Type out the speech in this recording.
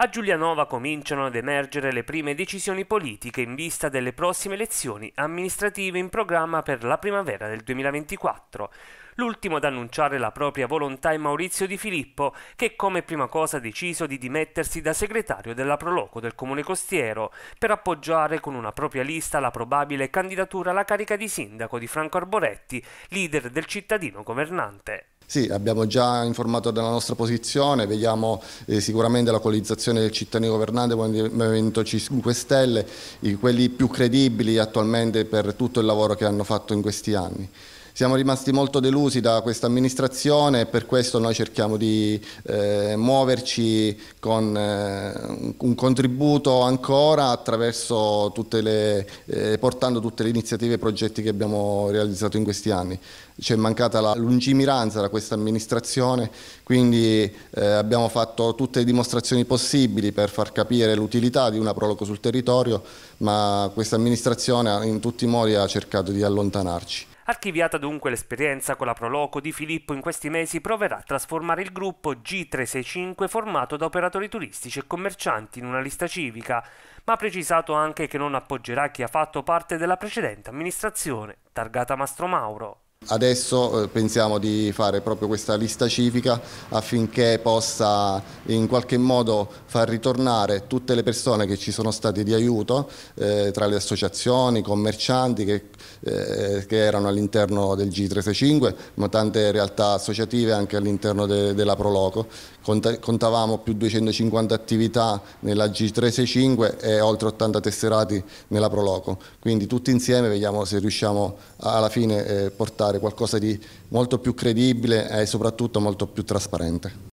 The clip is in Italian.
A Giulianova cominciano ad emergere le prime decisioni politiche in vista delle prossime elezioni amministrative in programma per la primavera del 2024. L'ultimo ad annunciare la propria volontà è Maurizio Di Filippo, che come prima cosa ha deciso di dimettersi da segretario della Proloco del Comune Costiero per appoggiare con una propria lista la probabile candidatura alla carica di sindaco di Franco Arboretti, leader del cittadino governante. Sì, abbiamo già informato della nostra posizione, vediamo eh, sicuramente la coalizzazione del cittadino governante il Movimento 5 Stelle, quelli più credibili attualmente per tutto il lavoro che hanno fatto in questi anni. Siamo rimasti molto delusi da questa amministrazione e per questo noi cerchiamo di eh, muoverci con eh, un contributo ancora attraverso tutte le, eh, portando tutte le iniziative e progetti che abbiamo realizzato in questi anni. C'è mancata la lungimiranza da questa amministrazione, quindi eh, abbiamo fatto tutte le dimostrazioni possibili per far capire l'utilità di una prologo sul territorio, ma questa amministrazione in tutti i modi ha cercato di allontanarci. Archiviata dunque l'esperienza con la Proloco di Filippo in questi mesi proverà a trasformare il gruppo G365 formato da operatori turistici e commercianti in una lista civica, ma ha precisato anche che non appoggerà chi ha fatto parte della precedente amministrazione, targata Mastro Mauro. Adesso eh, pensiamo di fare proprio questa lista civica affinché possa in qualche modo far ritornare tutte le persone che ci sono state di aiuto, eh, tra le associazioni, i commercianti che, eh, che erano all'interno del G365, ma tante realtà associative anche all'interno de, della Proloco. Conta, contavamo più 250 attività nella G365 e oltre 80 tesserati nella Proloco. Quindi tutti insieme vediamo se riusciamo alla fine a eh, portare dare qualcosa di molto più credibile e soprattutto molto più trasparente.